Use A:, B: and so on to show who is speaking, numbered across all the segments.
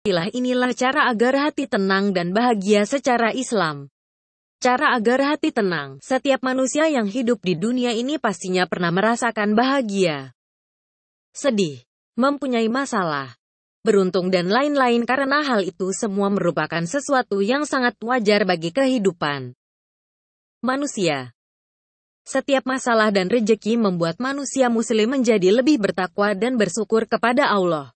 A: Inilah inilah cara agar hati tenang dan bahagia secara Islam. Cara agar hati tenang, setiap manusia yang hidup di dunia ini pastinya pernah merasakan bahagia, sedih, mempunyai masalah, beruntung dan lain-lain karena hal itu semua merupakan sesuatu yang sangat wajar bagi kehidupan manusia. Setiap masalah dan rejeki membuat manusia muslim menjadi lebih bertakwa dan bersyukur kepada Allah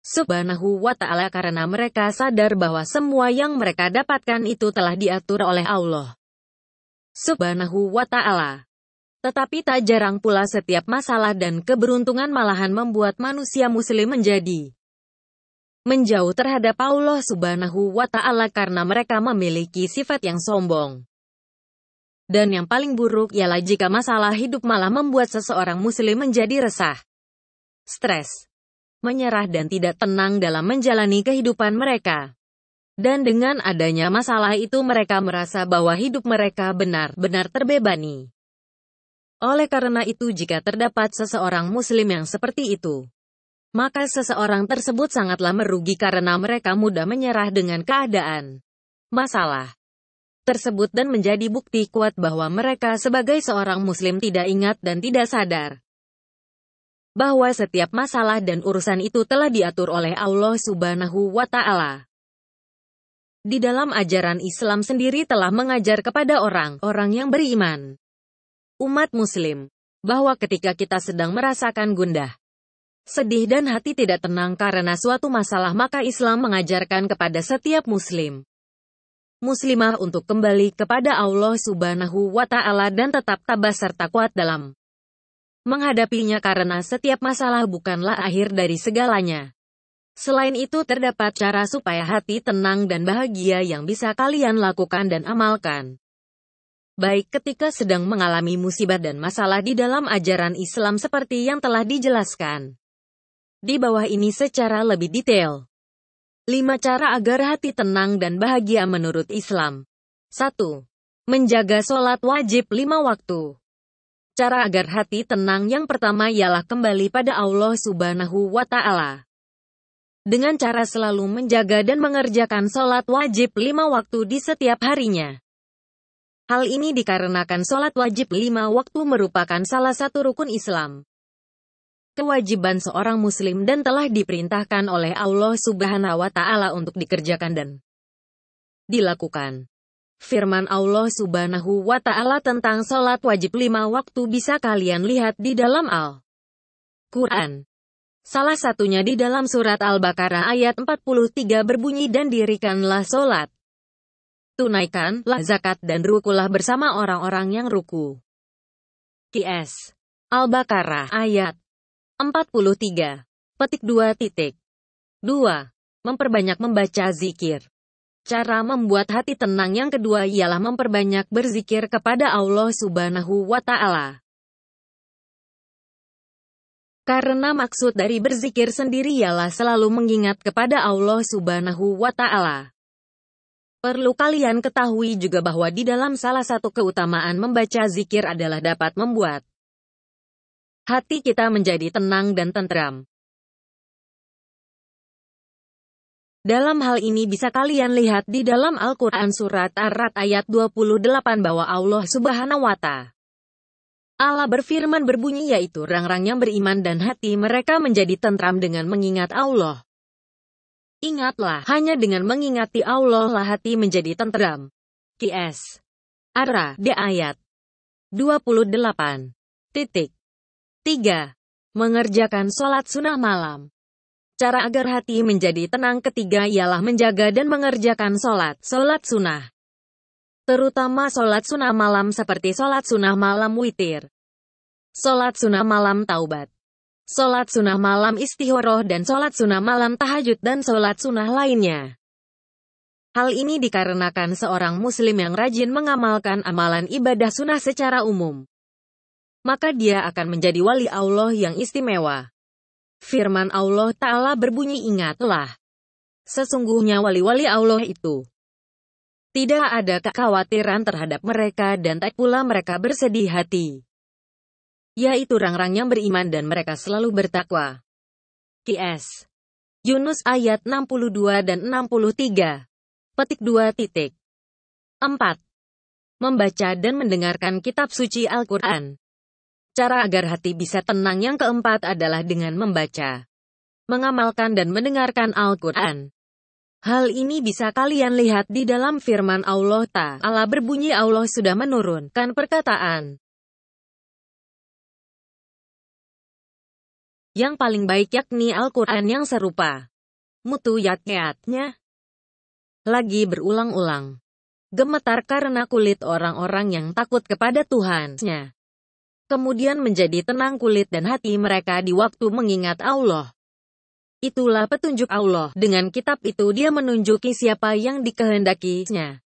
A: subhanahu wa ta'ala karena mereka sadar bahwa semua yang mereka dapatkan itu telah diatur oleh Allah subhanahu wa ta'ala. Tetapi tak jarang pula setiap masalah dan keberuntungan malahan membuat manusia muslim menjadi menjauh terhadap Allah subhanahu wa ta'ala karena mereka memiliki sifat yang sombong. Dan yang paling buruk ialah jika masalah hidup malah membuat seseorang muslim menjadi resah, stres, menyerah dan tidak tenang dalam menjalani kehidupan mereka. Dan dengan adanya masalah itu mereka merasa bahwa hidup mereka benar-benar terbebani. Oleh karena itu jika terdapat seseorang muslim yang seperti itu, maka seseorang tersebut sangatlah merugi karena mereka mudah menyerah dengan keadaan masalah tersebut dan menjadi bukti kuat bahwa mereka sebagai seorang muslim tidak ingat dan tidak sadar bahwa setiap masalah dan urusan itu telah diatur oleh Allah Subhanahu wa Ta'ala. Di dalam ajaran Islam sendiri telah mengajar kepada orang-orang yang beriman, umat Muslim, bahwa ketika kita sedang merasakan gundah, sedih dan hati tidak tenang karena suatu masalah, maka Islam mengajarkan kepada setiap Muslim muslimah untuk kembali kepada Allah Subhanahu wa Ta'ala dan tetap tabah serta kuat dalam menghadapinya karena setiap masalah bukanlah akhir dari segalanya. Selain itu terdapat cara supaya hati tenang dan bahagia yang bisa kalian lakukan dan amalkan. Baik ketika sedang mengalami musibah dan masalah di dalam ajaran Islam seperti yang telah dijelaskan. Di bawah ini secara lebih detail. 5 cara agar hati tenang dan bahagia menurut Islam. 1. Menjaga sholat wajib 5 waktu cara agar hati tenang yang pertama ialah kembali pada Allah Subhanahu wa Ta'ala. Dengan cara selalu menjaga dan mengerjakan sholat wajib lima waktu di setiap harinya. Hal ini dikarenakan sholat wajib lima waktu merupakan salah satu rukun Islam. Kewajiban seorang muslim dan telah diperintahkan oleh Allah Subhanahu wa Ta'ala untuk dikerjakan dan dilakukan. Firman Allah subhanahu wa ta'ala tentang sholat wajib lima waktu bisa kalian lihat di dalam Al-Quran. Salah satunya di dalam surat Al-Baqarah ayat 43 berbunyi dan dirikanlah sholat. Tunaikanlah zakat dan rukulah bersama orang-orang yang ruku. KS. Al-Baqarah ayat 43. Petik 2 titik. 2. Memperbanyak membaca zikir. Cara membuat hati tenang yang kedua ialah memperbanyak berzikir kepada Allah Subhanahu wa Ta'ala. Karena maksud dari berzikir sendiri ialah selalu mengingat kepada Allah Subhanahu wa Ta'ala. Perlu kalian ketahui juga bahwa di dalam salah satu keutamaan membaca zikir adalah dapat membuat hati kita menjadi tenang dan tentram. Dalam hal ini bisa kalian lihat di dalam Al-Quran Surat Ar-Rad ayat 28 bahwa Allah subhanahu wa ta'ala Allah berfirman berbunyi yaitu rang-rang yang beriman dan hati mereka menjadi tentram dengan mengingat Allah. Ingatlah, hanya dengan mengingati Allah lah hati menjadi tentram. QS Ara di ayat 28. Titik. 3. Mengerjakan sholat sunnah malam. Cara agar hati menjadi tenang ketiga ialah menjaga dan mengerjakan sholat, sholat sunnah. Terutama sholat sunnah malam seperti sholat sunnah malam witir. Sholat sunnah malam taubat. Sholat sunnah malam istihoroh dan sholat sunnah malam tahajud dan sholat sunnah lainnya. Hal ini dikarenakan seorang muslim yang rajin mengamalkan amalan ibadah sunnah secara umum. Maka dia akan menjadi wali Allah yang istimewa. Firman Allah Ta'ala berbunyi ingatlah. Sesungguhnya wali-wali Allah itu. Tidak ada kekhawatiran terhadap mereka dan tak pula mereka bersedih hati. Yaitu orang rang yang beriman dan mereka selalu bertakwa. ts Yunus ayat 62 dan 63. Petik 2 titik. 4. Membaca dan mendengarkan kitab suci Al-Quran. Cara agar hati bisa tenang yang keempat adalah dengan membaca, mengamalkan dan mendengarkan Al-Quran. Hal ini bisa kalian lihat di dalam firman Allah Ta'ala berbunyi Allah sudah menurunkan perkataan. Yang paling baik yakni Al-Quran yang serupa. Mutu yat-yatnya. Lagi berulang-ulang. Gemetar karena kulit orang-orang yang takut kepada Tuhannya kemudian menjadi tenang kulit dan hati mereka di waktu mengingat Allah. Itulah petunjuk Allah. Dengan kitab itu dia menunjuki siapa yang dikehendakinya.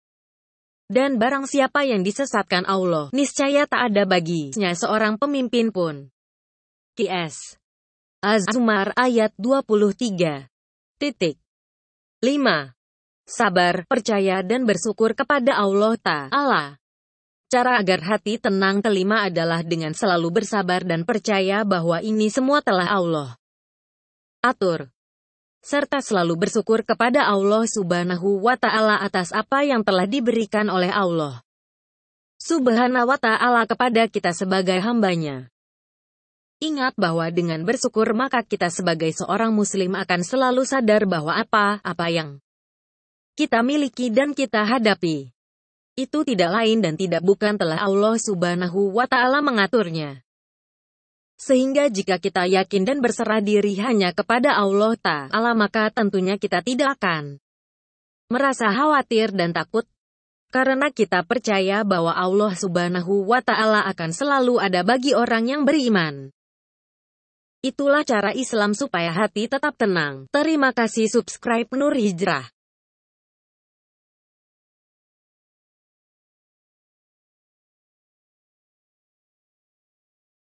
A: Dan barang siapa yang disesatkan Allah, niscaya tak ada baginya seorang pemimpin pun. QS. Az-Zumar ayat 23. Titik. 5. Sabar, percaya dan bersyukur kepada Allah Ta'ala. Cara agar hati tenang kelima adalah dengan selalu bersabar dan percaya bahwa ini semua telah Allah atur. Serta selalu bersyukur kepada Allah subhanahu wa ta'ala atas apa yang telah diberikan oleh Allah subhanahu wa ta'ala kepada kita sebagai hambanya. Ingat bahwa dengan bersyukur maka kita sebagai seorang muslim akan selalu sadar bahwa apa-apa yang kita miliki dan kita hadapi itu tidak lain dan tidak bukan telah Allah subhanahu wa ta'ala mengaturnya. Sehingga jika kita yakin dan berserah diri hanya kepada Allah Ta'ala maka tentunya kita tidak akan merasa khawatir dan takut. Karena kita percaya bahwa Allah subhanahu wa ta'ala akan selalu ada bagi orang yang beriman. Itulah cara Islam supaya hati tetap tenang. Terima kasih subscribe Nur Hijrah.